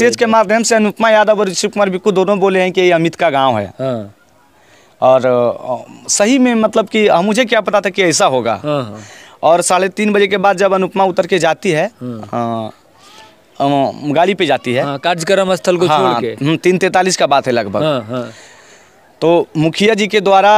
Stage के माध्यम से अनुपमा यादव और ऋषि कुमार बिक्कू दोनों बोले हैं कि ये अमित का गांव है हाँ। और सही में मतलब कि मुझे क्या पता था कि ऐसा होगा हाँ, हाँ। और साढ़े तीन बजे के बाद जब अनुपमा उतर के जाती है गाड़ी पे जाती है कार्यक्रम स्थल को छोड़ के हम्म, तीन तैतालीस का बात है लगभग तो मुखिया जी के द्वारा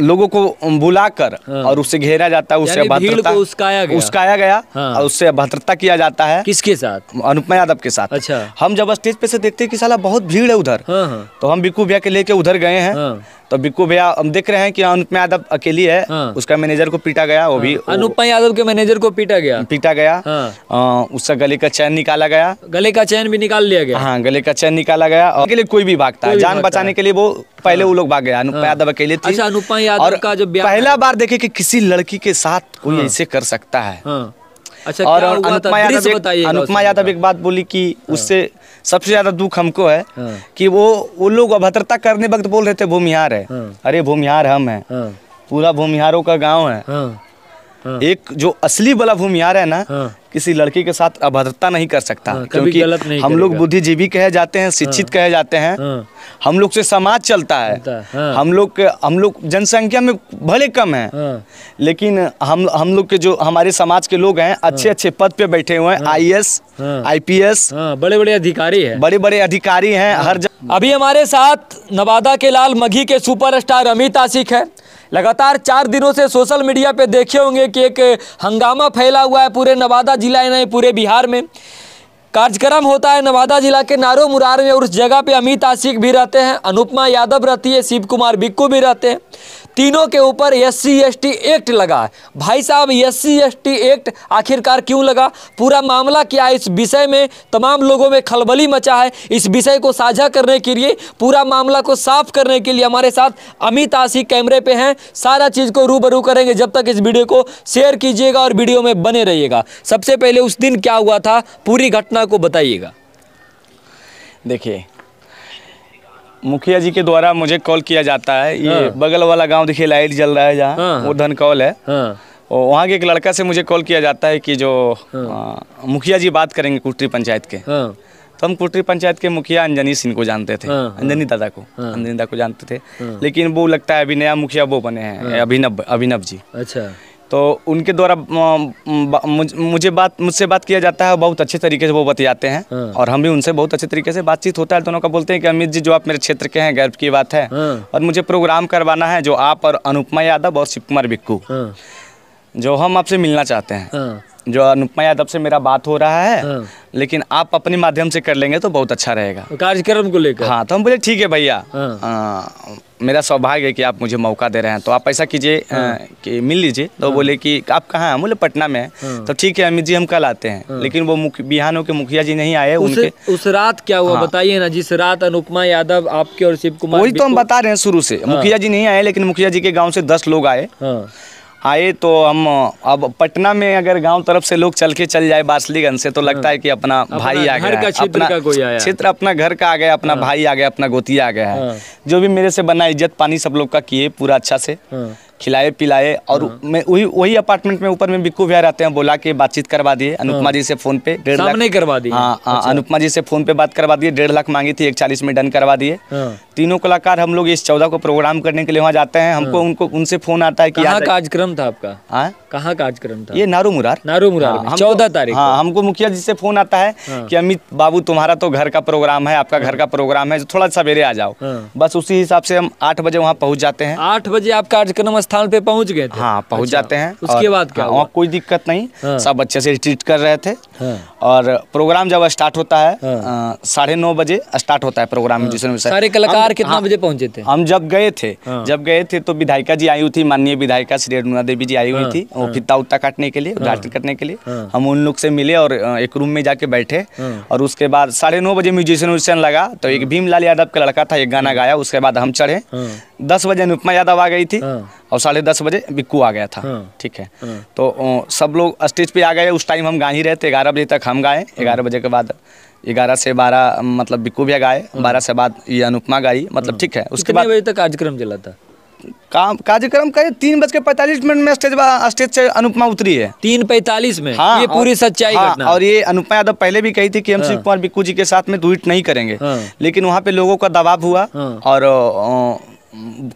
लोगों को बुलाकर हाँ। और उससे घेरा जाता है उससे भद्रता उसकाया गया, उसकाया गया हाँ। और उससे भद्रता किया जाता है किसके साथ अनुपमा यादव के साथ अच्छा हम जब स्टेज पे से देखते हैं कि साला बहुत भीड़ है उधर हाँ, हाँ, तो हम बिक्कू भैया के लेके उधर गए हैं हाँ। तो बिक्कू भैया हम देख रहे हैं कि अनुपमा यादव अकेली है हाँ। उसका मैनेजर को पीटा गया वो भी हाँ। अनुपमा यादव के मैनेजर को पीटा गया पीटा गया हाँ। उसका गले का चैन निकाला गया गले का चैन भी निकाल लिया गया हाँ गले का चैन निकाला गया और के लिए कोई भी भागता है जान बचाने के लिए वो पहले हाँ। वो लोग भाग गया अनुपा हाँ। यादव अकेले थी अच्छा अनुपा यादव का जब पहला बार देखे कि किसी लड़की के साथ कोई हाँ। ऐसे कर सकता है अच्छा और अनुपमा यादव अनुपमा यादव एक बात बोली कि उससे सबसे ज्यादा दुख हमको है कि वो वो लोग अभद्रता करने वक्त बोल रहे थे भूमिहार है अरे भूमिहार हम है पूरा भूमिहारों का गाँव है हाँ। एक जो असली बला भूमियार है ना हाँ। किसी लड़की के साथ अभद्रता नहीं कर सकता हाँ, क्योंकि गलत नहीं हम लोग बुद्धिजीवी कहे जाते हैं शिक्षित हाँ, कहे जाते हैं हाँ, हम लोग से समाज चलता है हाँ, हम लोग हम लोग जनसंख्या में भले कम है हाँ, लेकिन हम हम लोग के जो हमारे समाज के लोग हैं अच्छे हाँ, अच्छे पद पे बैठे हुए हैं I S I P S बड़े बड़े अधिकारी है बड़े बड़े अधिकारी हैं हाँ। हर अभी हमारे साथ नवादा के लाल मघी के सुपर अमित आशिक है लगातार चार दिनों से सोशल मीडिया पे देखे होंगे कि एक हंगामा फैला हुआ है पूरे नवादा जिला नहीं पूरे बिहार में कार्यक्रम होता है नवादा जिला के नारो मुरार में और उस जगह पे अमित आशिक भी रहते हैं अनुपमा यादव रहती है शिव कुमार बिक्कू भी रहते हैं तीनों के ऊपर एस सी एक्ट लगा भाई साहब एस सी एक्ट आखिरकार क्यों लगा पूरा मामला क्या है इस विषय में तमाम लोगों में खलबली मचा है इस विषय को साझा करने के लिए पूरा मामला को साफ करने के लिए हमारे साथ अमित आशी कैमरे पे हैं सारा चीज़ को रूबरू करेंगे जब तक इस वीडियो को शेयर कीजिएगा और वीडियो में बने रहिएगा सबसे पहले उस दिन क्या हुआ था पूरी घटना को बताइएगा देखिए मुखिया जी के द्वारा मुझे कॉल किया जाता है ये हाँ। बगल वाला गांव देखिए लाइट जल रहा है जहाँ हाँ। वो धन कॉल है हाँ। और वहाँ के एक लड़का से मुझे कॉल किया जाता है कि जो हाँ। आ, मुखिया जी बात करेंगे कुटरी पंचायत के हाँ। तो हम कुटरी पंचायत के मुखिया अंजनी सिंह को जानते थे हाँ, हाँ। अंजनी दादा को हाँ, अंजनी दादा को जानते थे हाँ। लेकिन वो लगता है अभी नया मुखिया वो बने हैं हाँ। अभिनव अभिनव जी अच्छा तो उनके द्वारा मुझे बात मुझसे बात किया जाता है बहुत अच्छे तरीके से वो बतियाते हैं हाँ। और हम भी उनसे बहुत अच्छे तरीके से बातचीत होता है दोनों तो का बोलते हैं कि अमित जी जो आप मेरे क्षेत्र के हैं गर्व की बात है हाँ। और मुझे प्रोग्राम करवाना है जो आप और अनुपमा यादव और शिव कुमार बिक्कू हाँ। जो हम आपसे मिलना चाहते हैं हाँ। जो अनुपमा यादव से मेरा बात हो रहा है हाँ। लेकिन आप अपने माध्यम से कर लेंगे तो बहुत अच्छा रहेगा तो कार्यक्रम को लेकर हाँ तो हम बोले ठीक है भैया हाँ। मेरा सौभाग्य है कि आप मुझे मौका दे रहे हैं तो आप ऐसा कीजिए हाँ। कि मिल लीजिए तो हाँ। बोले कि आप कहाँ हैं बोले पटना में हैं हाँ। तो ठीक है अमित जी हम कल आते हैं हाँ। लेकिन वो बिहानों के मुखिया जी नहीं आए उस, उनके उस रात क्या हुआ बताइए ना जिस रात अनुपमा यादव आपके और शिव कुमार वही तो हम बता रहे हैं शुरू से मुखिया जी नहीं आए लेकिन मुखिया जी के गाँव से दस लोग आए आए तो हम अब पटना में अगर गांव तरफ से लोग चल के चल जाए बासलीगंज से तो लगता है कि अपना भाई आ गया अपना क्षेत्र अपना घर का आ गया अपना हाँ। भाई आ गया अपना गोती आ गया है हाँ। जो भी मेरे से बना इज्जत पानी सब लोग का किए पूरा अच्छा से हाँ। खिलाए पिलाए और मैं वही वही अपार्टमेंट में ऊपर में बिक्कू भैया रहते हैं बोला के बातचीत करवा दिए अनुपमा जी से फोन पे डेढ़ लाख नहीं करवा दिए हाँ अच्छा। अनुपमा जी से फोन पे बात करवा दिए डेढ़ लाख मांगी थी एक चालीस में डन करवा दिए तीनों कलाकार हम लोग इस चौदह को प्रोग्राम करने के लिए वहाँ जाते हैं हमको हाँ। उनको उनसे फोन आता है कि कहाँ कार्यक्रम था आपका हाँ कहाँ कार्यक्रम था ये नारू मुरार नारू मुरार हाँ, चौदह तारीख हाँ हमको मुखिया जी से फोन आता है हाँ। कि अमित बाबू तुम्हारा तो घर का प्रोग्राम है आपका घर का प्रोग्राम है थोड़ा सवेरे आ जाओ बस उसी हिसाब से हम आठ बजे वहाँ पहुँच जाते हैं आठ बजे आप कार्यक्रम स्थान पे पहुँच गए हाँ पहुँच अच्छा। जाते हैं उसके बाद क्या वहाँ कोई दिक्कत नहीं सब अच्छे से ट्रीट कर रहे थे और प्रोग्राम जब स्टार्ट होता है साढ़े बजे स्टार्ट होता है प्रोग्राम सारे कलाकार बार कितना हाँ, बजे पहुंचे थे हम जब गए थे हाँ। जब गए थे तो विधायिका जी आई हुई थी माननीय विधायिका श्री अरुणा देवी जी आई हुई हाँ। थी वो हाँ। फिता उत्ता काटने के लिए प्लास्टिक हाँ। काटने के लिए हम उन लोग से मिले और एक रूम में जाके बैठे और उसके बाद साढ़े नौ बजे म्यूजिशियन व्यूजिशियन लगा तो एक भीमलाल यादव का लड़का था एक गाना गाया उसके बाद हम चढ़े दस बजे अनुपमा यादव आ गई थी और साढ़े दस बजे बिक्कू आ गया था ठीक है तो सब लोग स्टेज पे आ गए उस टाइम हम गा ही रहे थे ग्यारह बजे तक हम गाए ग्यारह बजे के बाद ग्यारह से बारह मतलब बिक्कू भैया गाए हाँ। बारह से बाद ये अनुपमा गाई मतलब हाँ। ठीक है उसके बाद बजे तक कार्यक्रम चला था काम कार्यक्रम करे तीन बज के पैंतालीस मिनट में स्टेज स्टेज से अनुपमा उतरी है तीन पैंतालीस में हाँ, ये पूरी सच्चाई हाँ, घटना और ये अनुपमा यादव पहले भी कही थी कि हम हाँ। शिव कुमार बिक्कू जी के साथ में ट्वीट नहीं करेंगे हाँ, लेकिन वहाँ पे लोगों का दबाव हुआ हाँ, और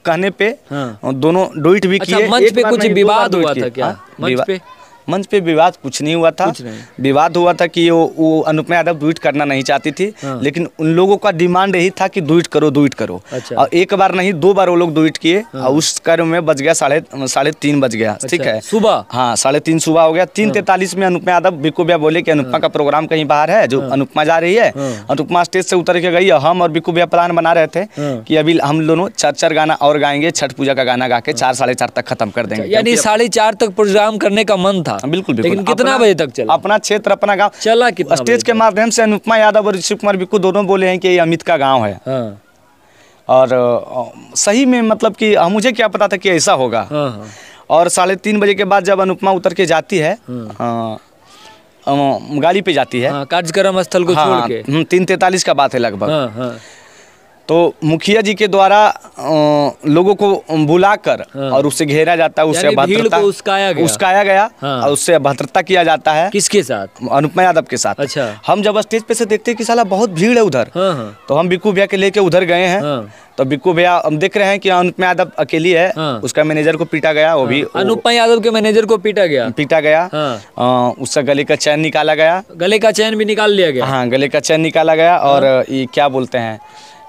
कहने पे हाँ, दोनों डुइट भी अच्छा, किए मंच पे कुछ विवाद हुआ था क्या मंच पे मंच पे विवाद कुछ नहीं हुआ था विवाद हुआ था कि वो, वो अनुपमा यादव ट्वीट करना नहीं चाहती थी हाँ। लेकिन उन लोगों का डिमांड यही था कि ट्वीट करो ट्वीट करो अच्छा। और एक बार नहीं दो बार वो लोग ट्वीट किए हाँ। और उस कर्म में बज गया साढ़े साढ़े तीन बज गया ठीक अच्छा। है सुबह हाँ साढ़े तीन सुबह हो गया तीन हाँ। तैतालीस में अनुपमा यादव बिकू भैया बोले की अनुपमा हाँ। का प्रोग्राम कहीं बाहर है जो हाँ। अनुपमा जा रही है अनुपमा स्टेज से उतर के गई हम और बिकू भैया प्लान बना रहे थे की अभी हम दोनों चार चार गाना और गाएंगे छठ पूजा का गाना गा के चार साढ़े चार तक खत्म कर देंगे अच्छा, यानी साढ़े चार तक प्रोग्राम करने का मन था था हाँ, हाँ, बिल्कुल लेकिन कितना बजे तक चला अपना क्षेत्र अपना गाँव चला कितना स्टेज के माध्यम से अनुपमा यादव और ऋषि कुमार बिक्कू दोनों बोले हैं कि ये अमित का गाँव है हाँ। और सही में मतलब कि मुझे क्या पता था कि ऐसा होगा और साढ़े तीन बजे के बाद जब अनुपमा उतर के जाती है गाड़ी पे जाती है कार्यक्रम स्थल को छोड़ के हम्म, तीन तैतालीस का बात है लगभग तो मुखिया जी के द्वारा लोगों को बुलाकर हाँ। और उसे घेरा जाता है उसे अभद्रता उसकाया गया, उसकाया गया हाँ। और उससे अभद्रता किया जाता है किसके साथ अनुपमा यादव के साथ अच्छा हम जब स्टेज पे से देखते हैं कि साला बहुत भीड़ है उधर हाँ, हाँ, तो हम बिक्कू भैया के लेके उधर गए हैं हाँ। तो बिक्कू भैया हम देख रहे हैं कि अनुपमा यादव अकेली है हाँ। उसका मैनेजर को पीटा गया वो भी हाँ। अनुपमा यादव के मैनेजर को पीटा गया पीटा गया हाँ। उसका गले का चैन निकाला गया गले का चैन भी निकाल लिया गया हाँ गले का चैन निकाला गया और हाँ। ये क्या बोलते हैं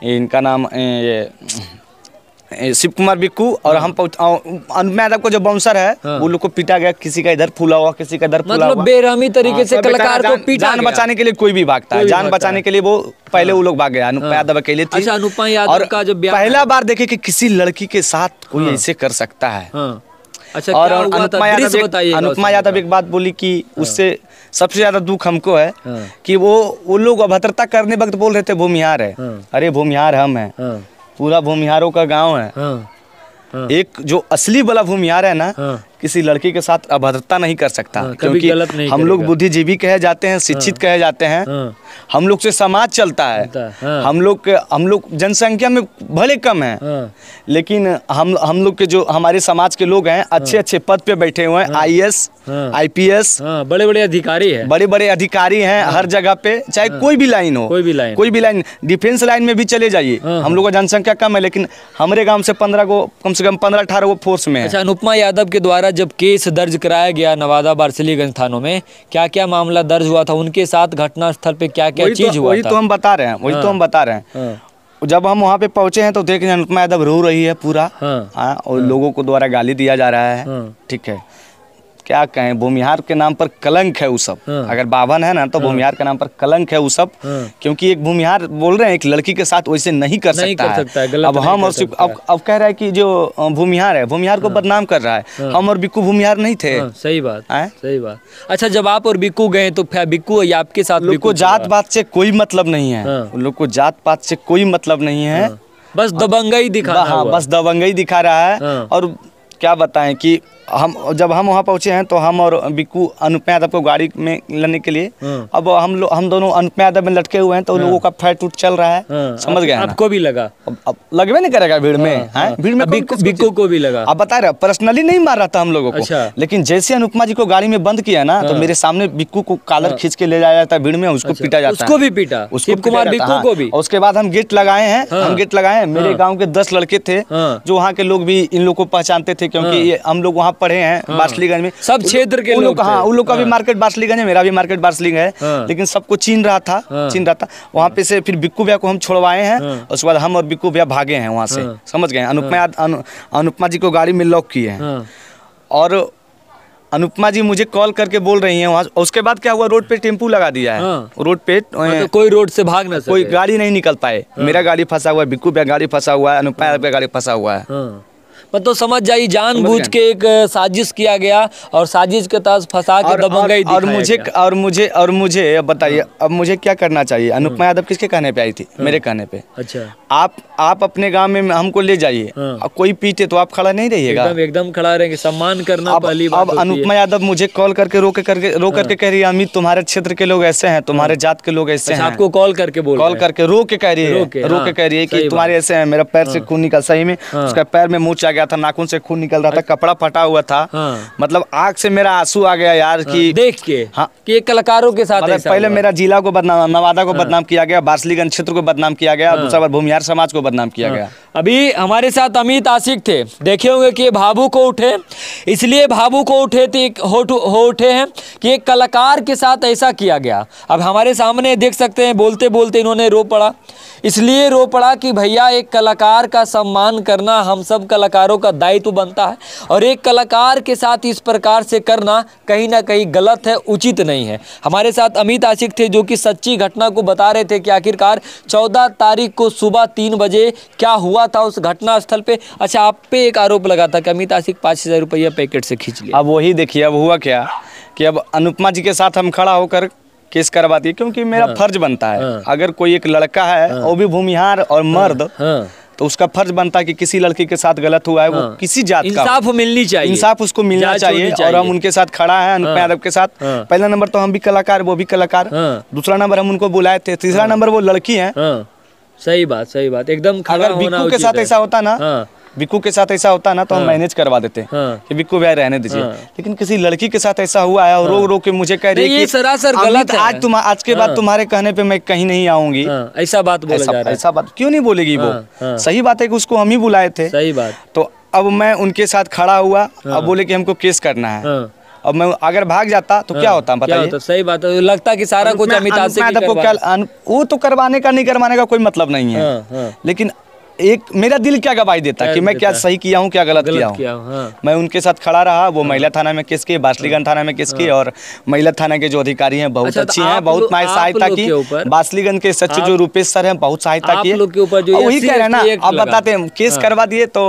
इनका नाम ये शिव कुमार बिक्कू और हम अनुप यादव को जो बाउंसर है हाँ। वो लोग को पीटा गया किसी का इधर फूला हुआ किसी का इधर फूला मतलब बेरहमी तरीके हाँ, से तो कलाकार को पीटा जान बचाने के लिए कोई भी भागता है जान बचाने के लिए वो पहले हाँ। वो लोग भाग गया अनुपमा यादव अकेले थे अच्छा, अनुपमा यादव का जो पहला बार देखे की किसी लड़की के साथ कोई ऐसे कर सकता है अच्छा और अनुपमा यादव अनुपमा यादव एक बात बोली कि उससे सबसे ज्यादा दुख हमको है हाँ। कि वो वो लोग अभद्रता करने वक्त बोल रहे थे भूमिहार है हाँ। अरे भूमिहार हम है हाँ। पूरा भूमिहारों का गाँव है एक जो असली वाला भूमिहार है ना किसी लड़की के साथ अभद्रता नहीं कर सकता हाँ, क्योंकि गलत नहीं हम लोग बुद्धिजीवी कहे जाते हैं शिक्षित हाँ, कहे जाते हैं हाँ। हम लोग से समाज चलता है हाँ। हम लोग हम लोग जनसंख्या में भले कम है लेकिन हम हम लोग के जो हमारे समाज के लोग हैं अच्छे अच्छे पद पे बैठे हुए हैं I S I P S बड़े बड़े अधिकारी हैं बड़े बड़े अधिकारी हैं हर जगह पे चाहे कोई भी लाइन हो कोई भी लाइन कोई भी लाइन डिफेंस लाइन में भी चले जाइए हम लोग का जनसंख्या कम है लेकिन हमारे गाँव से पंद्रह को कम से कम पंद्रह अठारह को फोर्स में है अच्छा, अनुपमा यादव के द्वारा जब केस दर्ज कराया गया नवादा बारसलीगंज थानों में क्या क्या मामला दर्ज हुआ था उनके साथ घटनास्थल पे क्या क्या तो- चीज हुआ वही तो हम बता रहे हैं वही तो हम हाँ। बता रहे हैं हाँ। जब हम वहाँ पे पहुंचे हैं तो देख रहे हैं यादव रो रही है पूरा हाँ, आ, हाँ, और हाँ, लोगों को द्वारा गाली दिया जा रहा है ठीक है क्या कहें भूमिहार के नाम पर कलंक है वो सब हाँ। अगर बावन है ना तो हाँ। भूमिहार के नाम पर कलंक है वो सब हाँ। क्योंकि एक भूमिहार बोल रहे हैं एक लड़की के साथ वैसे नहीं कर सकता, कर सकता है अब हम और अब अब कह रहा है कि जो भूमिहार है भूमिहार को बदनाम कर रहा है हम और बिक्कू भूमिहार नहीं थे सही बात है सही बात अच्छा जब आप और बिक्कू गए तो बिक्कू आपके साथ को जात पात से कोई मतलब नहीं है उन लोग को जात पात से कोई मतलब नहीं है बस दबंगई दिखा हाँ बस दबंगई दिखा रहा है और क्या बताएं कि हम जब हम वहाँ पहुँचे हैं तो हम और बिक्कू अनुप यादव को गाड़ी में लेने के लिए हाँ। अब हम लोग हम दोनों अनुप यादव में लटके हुए हैं तो हाँ। लोगों का फैट उट चल रहा है हाँ। समझ गए आपको भी लगा अब, अब लगवे नहीं करेगा भीड़ में भीड़ में बिक्कू को भी लगा अब बता रहे पर्सनली नहीं मार रहा था हम लोगों को अच्छा। लेकिन जैसे अनुपमा जी को गाड़ी में बंद किया ना तो मेरे सामने बिक्कू को कालर खींच के ले जाया जाता है भीड़ में उसको अच्छा। पीटा जाता है उसको भी पीटा उसको कुमार बिक्कू को भी उसके बाद हम गेट लगाए हैं हम गेट लगाए हैं मेरे गाँव के दस लड़के थे जो वहाँ के लोग भी इन लोग को पहचानते थे क्योंकि हम लोग वहाँ पढ़े हैं हाँ। बासलीगंज में सब क्षेत्र के लोग हाँ उन लोग का भी हाँ। मार्केट बासलीगंज है मेरा भी मार्केट बासलीगंज है हाँ। लेकिन सबको चीन रहा था हाँ। चीन रहा था वहाँ पे से फिर बिक्कू भैया को हम छोड़वाए हैं उसके बाद हम और बिक्कू भैया भागे हैं वहाँ से समझ गए अनुपमा अनुपमा जी को गाड़ी में लॉक किए हैं और अनुपमा जी मुझे कॉल करके बोल रही हैं वहाँ उसके बाद क्या हुआ रोड पे टेम्पू लगा दिया है हाँ। रोड पे तो कोई रोड से भाग ना कोई गाड़ी नहीं निकल पाए हाँ। मेरा गाड़ी फंसा हुआ है बिक्कू भैया गाड़ी फंसा हुआ है अनुपमा का गाड़ी फंसा हुआ है हाँ। मतलब समझ जाइए जानबूझ के एक साजिश किया गया और साजिश के तहत फंसा के दबंगई और मुझे और मुझे और मुझे बताइए हाँ। अब मुझे क्या करना चाहिए हाँ। अनुपमा यादव किसके कहने पे आई थी हाँ। मेरे कहने पे अच्छा आप आप अपने गाँव में हमको ले जाइए कोई पीटे तो आप खड़ा नहीं रहिएगा एकदम खड़ा रहेंगे सम्मान करना पहली अब अनुपमा यादव मुझे कॉल करके रोके करके रो करके कह रही है अमित तुम्हारे क्षेत्र के लोग ऐसे हैं तुम्हारे जात के लोग ऐसे अच्छा, हैं आपको कॉल करके बोल कॉल करके रो के कह रही है रो के कह रही है की तुम्हारे ऐसे है मेरा पैर से खून निकल सही में उसका पैर में मुँह गया था नाखून से खून निकल रहा था कपड़ा फटा हुआ था हाँ। मतलब आग से मेरा आंसू आ गया यार हाँ। देख के हाँ कि कलाकारों के साथ मतलब पहले मेरा जिला को बदनाम नवादा को हाँ। बदनाम किया गया बारसलीगंज क्षेत्र को बदनाम किया गया हाँ। दूसरा बार भूमिहार समाज को बदनाम किया हाँ। गया अभी हमारे साथ अमित आशिक थे देखे होंगे कि भाभू को उठे इसलिए भाभू को उठे थे हो, हो उठे हैं कि एक कलाकार के साथ ऐसा किया गया अब हमारे सामने देख सकते हैं बोलते बोलते इन्होंने रो पड़ा इसलिए रो पड़ा कि भैया एक कलाकार का सम्मान करना हम सब कलाकारों का दायित्व बनता है और एक कलाकार के साथ इस प्रकार से करना कहीं ना कहीं गलत है उचित नहीं है हमारे साथ अमित आशिक थे जो कि सच्ची घटना को बता रहे थे कि आखिरकार चौदह तारीख को सुबह तीन बजे क्या हुआ हुआ था उस घटना स्थल पे अच्छा आप पे एक आरोप लगा था कि अमित आशिक पाँच हज़ार रुपया पैकेट से खींच लिया अब वही देखिए अब हुआ क्या कि अब अनुपमा जी के साथ हम खड़ा होकर केस करवाती है क्योंकि मेरा हाँ, फर्ज बनता है हाँ, अगर कोई एक लड़का है हाँ, वो भी भूमिहार और हाँ। मर्द हाँ, तो उसका फर्ज बनता है कि किसी लड़की के साथ गलत हुआ है हाँ, वो किसी जात का इंसाफ मिलनी चाहिए इंसाफ उसको मिलना चाहिए, चाहिए और हम उनके साथ खड़ा है अनुपम हाँ। यादव के साथ हाँ, पहला नंबर तो हम भी कलाकार वो भी कलाकार हाँ। दूसरा नंबर हम उनको बुलाए थे तीसरा नंबर वो लड़की है सही बात सही बात एकदम अगर बिक्कू के साथ ऐसा होता ना बिक्कू हाँ। के साथ ऐसा होता ना तो हम मैनेज हाँ। करवा देते हाँ, कि बिक्कू भाई रहने दीजिए हाँ, लेकिन किसी लड़की के साथ ऐसा हुआ है और रो हाँ। रो के मुझे कह रही है सरासर गलत है आज तुम आज के बाद तुम्हारे कहने पे मैं कहीं नहीं आऊंगी ऐसा बात बोला ऐसा, ऐसा बात क्यों नहीं बोलेगी वो सही बात है कि उसको हम ही बुलाए थे सही बात तो अब मैं उनके साथ खड़ा हुआ अब बोले कि हमको केस करना है और मैं अगर भाग जाता तो क्या हाँ, होता बताइए तो सही बात है लगता कि सारा कुछ अमित तो वो तो करवाने का नहीं करवाने का कोई मतलब नहीं है हाँ, हाँ। लेकिन एक मेरा दिल क्या गवाही देता कि मैं क्या सही किया हूँ क्या गलत, गलत किया हूँ हाँ। मैं उनके साथ खड़ा रहा वो हाँ। महिला थाना में केस किए बासलीगंज थाना में केस किए और महिला थाना के जो अधिकारी हैं बहुत अच्छा, तो अच्छी हैं बहुत माय सहायता की बासलीगंज के सचिव जो रूपेश सर हैं बहुत सहायता की वही कह रहे हैं ना आप बताते हैं केस करवा दिए तो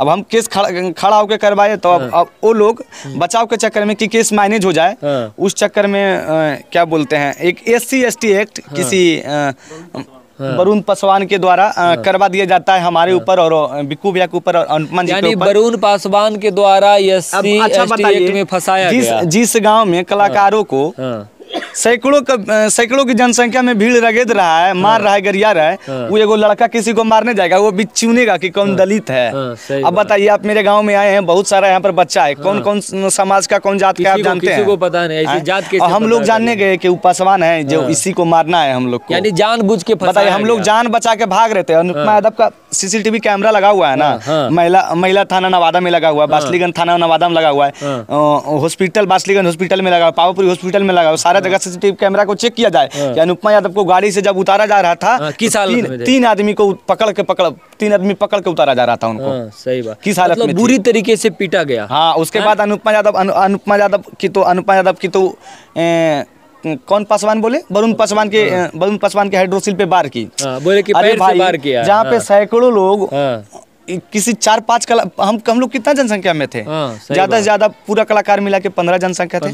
अब हम केस खड़ा खड़ा होकर करवाए तो अब हाँ। अब वो लोग बचाव के चक्कर में कि केस मैनेज हो जाए हाँ। उस चक्कर में आ, क्या बोलते हैं एक एस सी एक्ट हाँ। किसी आ, वरुण पासवान के द्वारा करवा दिया जाता है हमारे ऊपर और बिकू भैया के ऊपर और अनुपमा जी यानी वरुण पासवान के द्वारा एस सी अच्छा में फंसाया जिस जिस गांव में कलाकारों को सैकड़ों सैकड़ों की जनसंख्या में भीड़ रगेद रहा है मार हाँ। रहा है गरिया रहा है हाँ। वो एगो लड़का किसी को मारने जाएगा वो भी चुनेगा कि कौन हाँ। दलित है अब बताइए आप मेरे गाँव में आए हैं बहुत सारा यहाँ पर बच्चा है कौन कौन समाज का कौन जात का आप जानते हैं पता नहीं जात के हम लोग जानने गए की उपासवान है जो इसी को मारना है हम लोग को यानी जान बुझ के बताइए हम लोग जान बचा के भाग रहे थे अनुपमा यादव का सीसीटीवी कैमरा लगा हुआ है ना महिला महिला थाना नवादा में लगा हुआ है बासलीगंज थाना नवादा में लगा हुआ है हॉस्पिटल बासलीगंज हॉस्पिटल में लगा हुआ पावापुरी हॉस्पिटल में लगा हुआ सारा जगह सीसीटीवी कैमरा को चेक किया जाए हाँ। कि अनुपमा यादव को गाड़ी से जब उतारा जा रहा था हाँ, किस तो हालत में तीन आदमी को पकड़ के पकड़ तीन आदमी पकड़ के उतारा जा रहा था उनको हाँ, सही बात किस हालत मतलब में बुरी तरीके से पीटा गया हाँ उसके बाद अनुपमा यादव अनुपमा यादव की तो अनुपमा यादव की तो कौन पासवान बोले वरुण पासवान के वरुण पासवान के हाइड्रोसिल पे बार की बोले कि पैर से बार किया जहाँ पे सैकड़ों लोग किसी चार पांच कला हम हम लोग कितना जनसंख्या में थे हाँ, ज्यादा से ज्यादा पूरा कलाकार मिला के पंद्रह जनसंख्या थे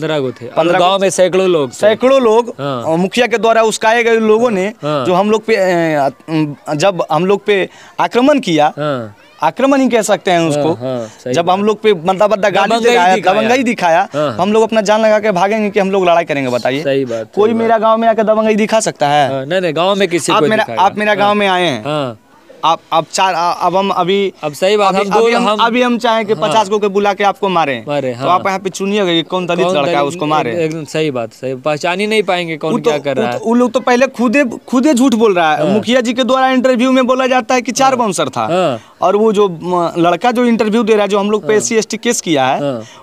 पंद्रह गाँव में सैकड़ों लोग सैकड़ों लोग हाँ। मुखिया के द्वारा उसकाए गए लोगों ने हाँ। जो हम लोग पे जब हम लोग पे आक्रमण किया आक्रमण ही कह सकते हैं उसको जब हम लोग पे मतलब बंदा दिखाया दबंगई दिखाया हम लोग अपना जान लगा के भागेंगे कि हम लोग लड़ाई करेंगे बताइए सही बात कोई मेरा गांव में आकर दबंगई दिखा सकता है नहीं नहीं गांव में किसी आप मेरा गांव में आए हैं आप अब चार अब हम अभी अब सही बात अभी, हम, अभी, हम, हम अभी हम चाहे कि हाँ, पचास को के बुला के आपको मारे मारे हाँ, तो आप हाँ। यहाँ पे चुनिएगा कौन दलित लड़का है उसको मारे एकदम सही बात सही पहचान ही नहीं पाएंगे कौन तो- क्या कर रहा तो- है वो लोग तो पहले खुदे खुदे झूठ बोल रहा है हाँ। मुखिया जी के द्वारा इंटरव्यू में बोला जाता है की चार बाउंसर हाँ। था और वो जो लड़का जो इंटरव्यू दे रहा है जो हम लोग पे एस सी केस किया है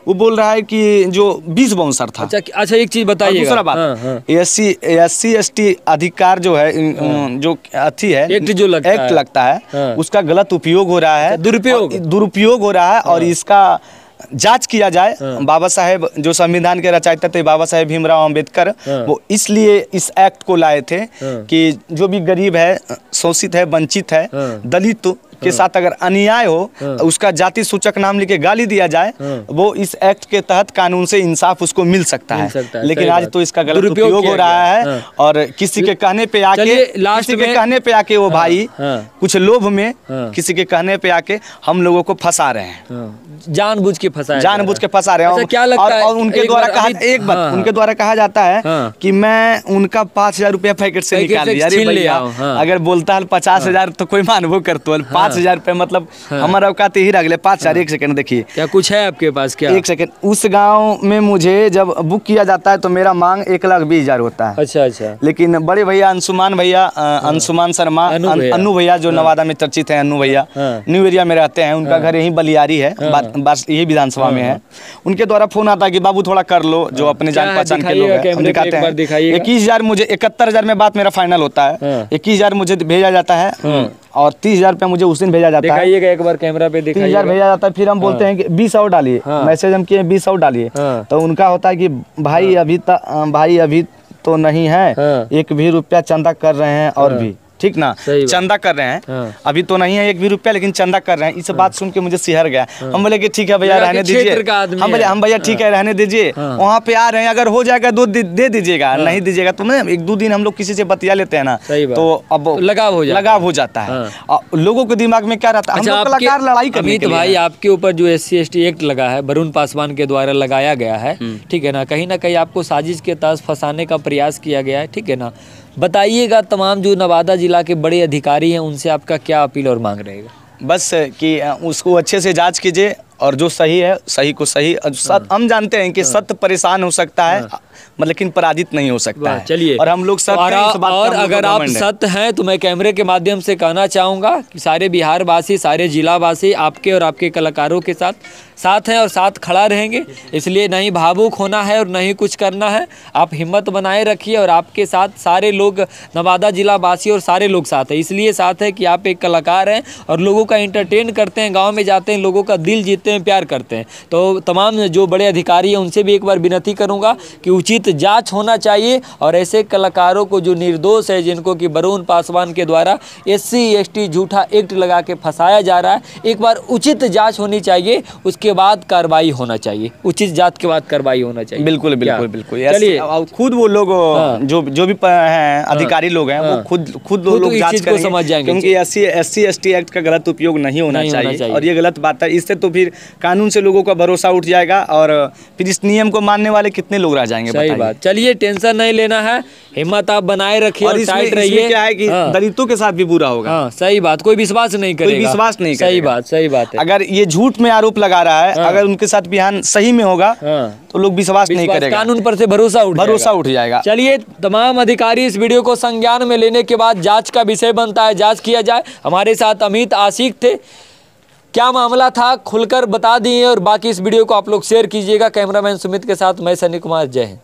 वो बोल रहा है कि जो बीस बाउंसर था अच्छा, अच्छा एक चीज बताइए दूसरा बात एस सी एस टी अधिकार जो है जो अथी है एक्ट जो लगता है रहा है हाँ। उसका गलत उपयोग हो रहा है अच्छा, दुरुपयोग दुरुपयोग हो रहा है और हाँ। इसका जांच किया जाए हाँ। बाबा साहेब जो संविधान के रचयिता थे बाबा साहेब भीमराव अंबेडकर हाँ। वो इसलिए इस एक्ट को लाए थे हाँ। कि जो भी गरीब है शोषित है वंचित है हाँ। दलित के हाँ। साथ अगर अन्याय हो हाँ। तो उसका जाति सूचक नाम लेके गाली दिया जाए हाँ। वो इस एक्ट के तहत कानून से इंसाफ उसको मिल सकता है लेकिन आज तो इसका गलत उपयोग हो रहा है और किसी के कहने पे आके किसी के कहने पे आके वो भाई कुछ लोभ में किसी के कहने पे आके हम लोगों को फंसा रहे हैं जान बुझ के फंसा जान बुझ के फंसा रहे हैं अच्छा, क्या लगता और, उनके द्वारा कहा एक बात उनके द्वारा कहा जाता है कि मैं उनका पाँच हजार रुपया पैकेट से निकाल लिया अगर बोलता है पचास हजार तो कोई मानवो करते पाँच पांच हजार रूपए मतलब हाँ। हमारे औकात ही रह गए पाँच हजार एक सेकंड देखिए क्या कुछ है आपके पास क्या एक सेकंड उस गांव में मुझे जब बुक किया जाता है तो मेरा मांग एक लाख बीस हजार होता है अच्छा अच्छा लेकिन बड़े भैया अंशुमान भैया हाँ। अंशुमान शर्मा अनु भैया जो हाँ। नवादा में चर्चित है अनु भैया न्यू एरिया में रहते हैं उनका घर यही बलियारी है यही विधानसभा में है उनके द्वारा फोन आता है की बाबू थोड़ा कर लो जो अपने जान पहचान के लोग दिखाते हैं इक्कीस हजार मुझे इकहत्तर हजार में बात मेरा फाइनल होता है इक्कीस हजार मुझे भेजा जाता है और तीस हजार रुपया मुझे उस मशीन भेजा जाता है एक बार कैमरा पे तीन हजार भेजा जाता है फिर हम हाँ। बोलते हैं बीस और डालिए हाँ। मैसेज हम किए बीस और डालिए हाँ। तो उनका होता है की भाई अभी भाई अभी तो नहीं है एक भी रुपया चंदा कर रहे हैं और भी ठीक ना चंदा कर रहे हैं हाँ। अभी तो नहीं है एक भी रुपया लेकिन चंदा कर रहे हैं इस हाँ। बात सुन के मुझे सिहर गया हाँ। हम बोले कि ठीक है भैया रहने दीजिए हम बोले हम भैया ठीक है रहने दीजिए वहाँ पे आ रहे हैं अगर हो जाएगा दो दे दीजिएगा नहीं दीजिएगा तो एक दो दिन हम लोग किसी से बतिया लेते हैं ना तो अब लगाव हो लगाव हो जाता है लोगों के दिमाग में क्या रहता है अच्छा, कलाकार लड़ाई करने भाई आपके ऊपर जो एस सी एक्ट लगा है वरुण पासवान के द्वारा लगाया गया है हम्म। ठीक है ना कहीं ना कहीं आपको साजिश के तहत फंसाने का प्रयास किया गया है ठीक है ना बताइएगा तमाम जो नवादा ज़िला के बड़े अधिकारी हैं उनसे आपका क्या अपील और मांग रहेगा बस कि उसको अच्छे से जांच कीजिए और जो सही है सही को सही सत, हाँ। हम जानते हैं कि हाँ। सत्य परेशान हो सकता है मतलब लेकिन पराजित नहीं हो सकता है चलिए और हम लोग सत्य और, और अगर आप सत्य हैं तो मैं कैमरे के माध्यम से कहना चाहूँगा कि सारे बिहार वासी सारे जिला वासी आपके और आपके कलाकारों के साथ साथ हैं और साथ खड़ा रहेंगे इसलिए नहीं भावुक होना है और नहीं कुछ करना है आप हिम्मत बनाए रखिए और आपके साथ सारे लोग नवादा जिला वासी और सारे लोग साथ हैं इसलिए साथ है कि आप एक कलाकार हैं और लोगों का इंटरटेन करते हैं गाँव में जाते हैं लोगों का दिल जीत करते हैं प्यार करते हैं तो तमाम जो बड़े अधिकारी हैं उनसे भी एक बार विनती करूँगा कि उचित जाँच होना चाहिए और ऐसे कलाकारों को जो निर्दोष है जिनको कि वरुण पासवान के द्वारा एस सी झूठा एक्ट लगा के फंसाया जा रहा है एक बार उचित जाँच होनी चाहिए उसके बाद कार्रवाई होना चाहिए उचित जाँच के बाद कार्रवाई होना चाहिए बिल्कुल बिल्कुल बिल्कुल चलिए खुद वो लोग हाँ। जो जो भी हैं हाँ। अधिकारी लोग हैं वो हाँ। खुद खुद वो लोग जांच करेंगे समझ जाएंगे क्योंकि एस सी एस एक्ट का गलत उपयोग नहीं होना चाहिए और ये गलत बात है इससे तो फिर कानून से लोगों का भरोसा उठ जाएगा और फिर इस नियम को मानने वाले कितने लोग रह जाएंगे सही बात चलिए टेंशन नहीं लेना है हिम्मत आप बनाए रखिए और टाइट रहिए क्या है कि हाँ। दलितों के साथ भी बुरा होगा हाँ, सही बात कोई विश्वास नहीं करेगा विश्वास नहीं करेगा सही बात सही बात है अगर ये झूठ में आरोप लगा रहा है हाँ। अगर उनके साथ बिहान सही में होगा हाँ। तो लोग विश्वास नहीं करेगा कानून पर से भरोसा उठ भरोसा उठ जाएगा चलिए तमाम अधिकारी इस वीडियो को संज्ञान में लेने के बाद जांच का विषय बनता है जांच किया जाए हमारे साथ अमित आशिक थे क्या मामला था खुलकर बता दिए और बाकी इस वीडियो को आप लोग शेयर कीजिएगा कैमरामैन सुमित के साथ मैं सनी कुमार जय हिंद